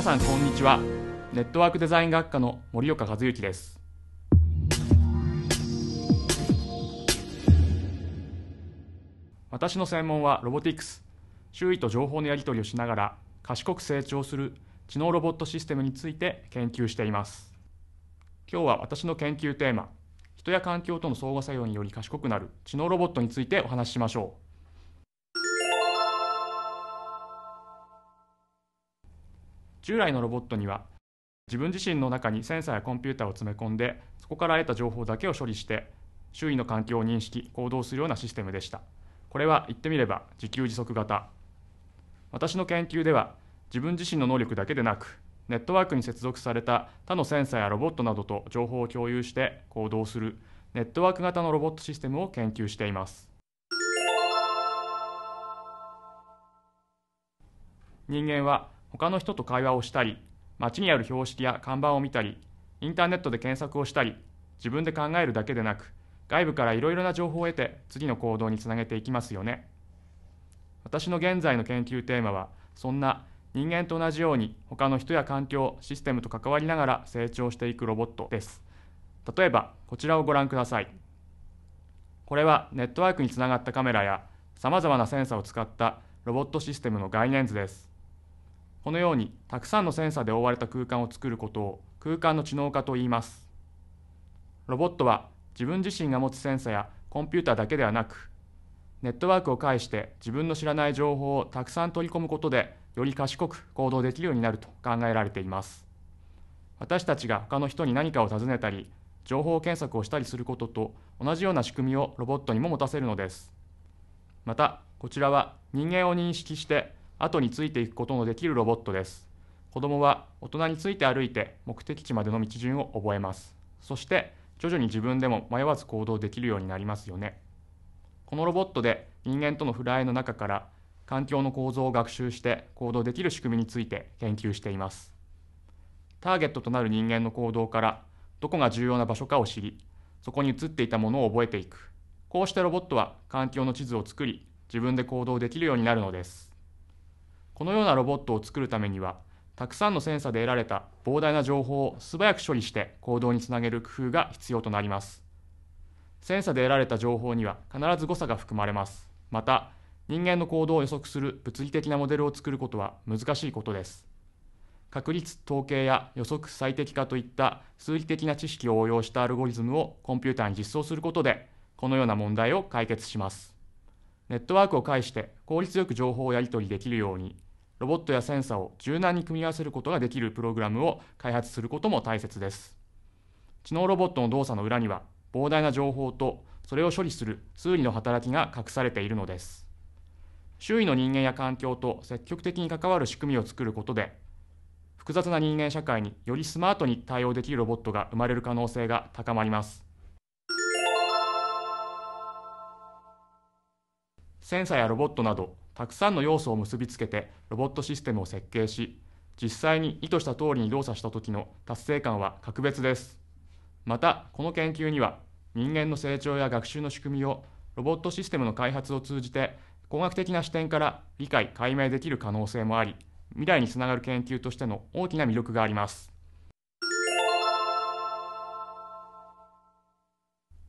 皆さんこんにちはネットワークデザイン学科の森岡和之です私の専門はロボティクス周囲と情報のやり取りをしながら賢く成長する知能ロボットシステムについて研究しています今日は私の研究テーマ人や環境との相互作用により賢くなる知能ロボットについてお話ししましょう従来のロボットには自分自身の中にセンサーやコンピューターを詰め込んでそこから得た情報だけを処理して周囲の環境を認識行動するようなシステムでしたこれは言ってみれば自給自足型私の研究では自分自身の能力だけでなくネットワークに接続された他のセンサーやロボットなどと情報を共有して行動するネットワーク型のロボットシステムを研究しています人間は他の人と会話をしたり、街にある標識や看板を見たり、インターネットで検索をしたり、自分で考えるだけでなく、外部からいろいろな情報を得て、次の行動につなげていきますよね。私の現在の研究テーマは、そんな人間と同じように他の人や環境、システムと関わりながら成長していくロボットです。例えば、こちらをご覧ください。これはネットワークにつながったカメラや、さまざまなセンサーを使ったロボットシステムの概念図です。このようにたくさんのセンサーで覆われた空間を作ることを空間の知能化と言います。ロボットは自分自身が持つセンサーやコンピューターだけではなく、ネットワークを介して自分の知らない情報をたくさん取り込むことで、より賢く行動できるようになると考えられています。私たちが他の人に何かを尋ねたり、情報検索をしたりすることと同じような仕組みをロボットにも持たせるのです。また、こちらは人間を認識して後についていくことのできるロボットです。子供は大人について歩いて目的地までの道順を覚えます。そして徐々に自分でも迷わず行動できるようになりますよね。このロボットで人間との触れ合の中から環境の構造を学習して行動できる仕組みについて研究しています。ターゲットとなる人間の行動からどこが重要な場所かを知り、そこに映っていたものを覚えていく。こうしてロボットは環境の地図を作り、自分で行動できるようになるのです。このようなロボットを作るためにはたくさんのセンサで得られた膨大な情報を素早く処理して行動につなげる工夫が必要となりますセンサで得られた情報には必ず誤差が含まれますまた人間の行動を予測する物理的なモデルを作ることは難しいことです確率統計や予測最適化といった数理的な知識を応用したアルゴリズムをコンピューターに実装することでこのような問題を解決しますネットワークを介して効率よく情報をやり取りできるようにロボットやセンサーを柔軟に組み合わせることができるプログラムを開発することも大切です。知能ロボットの動作の裏には膨大な情報とそれを処理する数理の働きが隠されているのです。周囲の人間や環境と積極的に関わる仕組みを作ることで、複雑な人間社会によりスマートに対応できるロボットが生まれる可能性が高まります。センサーやロボットなどたくさんの要素を結びつけてロボットシステムを設計し実際に意図した通りに動作した時の達成感は格別ですまたこの研究には人間の成長や学習の仕組みをロボットシステムの開発を通じて工学的な視点から理解解明できる可能性もあり未来につながる研究としての大きな魅力があります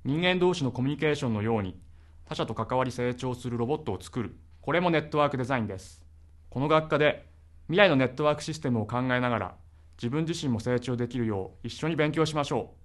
人間同士のコミュニケーションのように他者と関わり成長するロボットを作るこれもネットワークデザインですこの学科で未来のネットワークシステムを考えながら自分自身も成長できるよう一緒に勉強しましょう